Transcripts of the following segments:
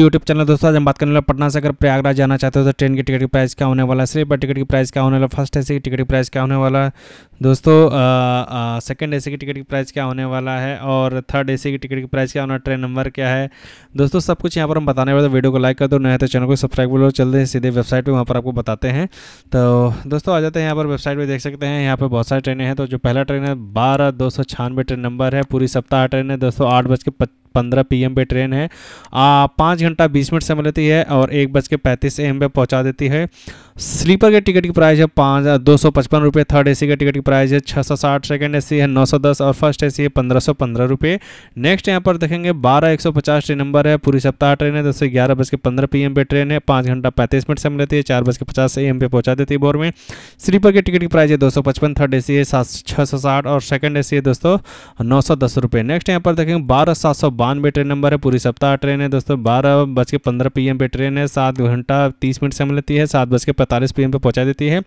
YouTube channel दोस्तों आज हम बात करने वाले पटना से अगर प्रयागराज जाना चाहते हो तो ट्रेन की टिकट की प्राइस क्या होने वाला है स्लीपर टिकट की प्राइस क्या होने वाला फर्स्ट एसी की टिकट की प्राइस क्या होने वाला है दोस्तों सेकंड एसी की टिकट की प्राइस क्या होने वाला है और थर्ड एसी की टिकट की प्राइस क्या होना ट्रेन नंबर क्या है दोस्तों सब कुछ यहाँ पर हम बताने वाले वीडियो को लाइक कर दो नया तो चैनल को सब्सक्राइब कर लो चलते हैं सीधे वेबसाइट पर वहाँ पर आपको बताते हैं तो दोस्तों आ जाते हैं यहाँ पर वेबसाइट पर देख सकते हैं यहाँ पर बहुत सारी ट्रेनें हैं तो जो पहला ट्रेन है बारह दो ट्रेन नंबर है पूरी सप्ताह ट्रेन है दोस्तों आठ बज के पंद्रह पी पे ट्रेन है पाँच घंटा 20 मिनट सेመለતે હે ઓર 1 બજ કે 35 એમ ભૈ પહોંચા દેતી હૈ સ્લીપર કે ટિકિટ કી પ્રાઈસ હે 5255 રૂપયા થર્ડ એસી કે ટિકિટ કી પ્રાઈસ હે 660 સેકન્ડ એસી હે 910 ઓર ફર્સ્ટ એસી 1515 રૂપયા નેક્સ્ટ યહાં પર દેખેંગે 12150 ટ્રેન નંબર હે પૂરી સપ્તાહ ટ્રેન હે 10:00 થી 11:15 પીએમ પે ટ્રેન હે 5 કલાક 35 મિનિટ સેલેતે હે 4:50 એમ પે પહોંચા દેતી હૈ બોર મે સ્લીપર કે ટિકિટ કી પ્રાઈસ હે 255 થર્ડ એસી હે 660 ઓર સેકન્ડ એસી હે દોસ્તો 910 રૂપયા નેક્સ્ટ યહાં પર દેખેંગે 12792 ટ્રેન નંબર હે પૂરી સપ્તાહ ટ્રેન હે દોસ્તો बज के पंद्रह पी पे ट्रेन है सात घंटा तीस मिनट से हम लेती है सात बज के पैंतालीस पी पे पहुँचा देती है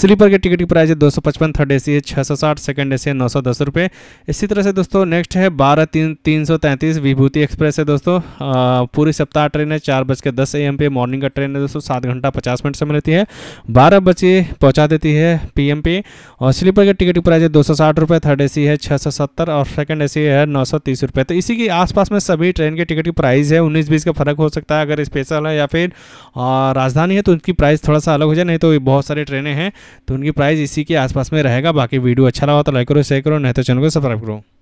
स्लीपर के टिकट की प्राइस है दो सौ पचपन थर्ड ए सी है छः सौ साठ सेकेंड ए सी है नौ सौ दस रुपये इसी तरह से दोस्तों नेक्स्ट है बारह तीन तीन सौ तैंतीस विभूति एक्सप्रेस है दोस्तों पूरी सप्ताह ट्रेन है चार बज के दस ए एम पे मॉर्निंग का ट्रेन है दोस्तों सात घंटा पचास मिनट से हम लेती है बारह बजे पहुँचा देती है पी एम पे और स्लीपर के टिकट की प्राइस है दो सौ साठ रुपये थर्ड ए सी है छः सौ सत्तर और सेकेंड ए सी है नौ सौ तीस रुपये तो इसी के आसपास में सभी ट्रेन के टिकट की प्राइस है उन्नीस बीस का फ़र्क हो सकता है अगर स्पेशल है या फिर राजधानी है तो उनकी प्राइस थोड़ा सा अलग हो जाए नहीं तो बहुत सारी ट्रेनें हैं तो उनकी प्राइस इसी के आसपास में रहेगा बाकी वीडियो अच्छा लगा तो लाइक करो शेयर करो नहीं तो चैनल को सब्सक्राइब करो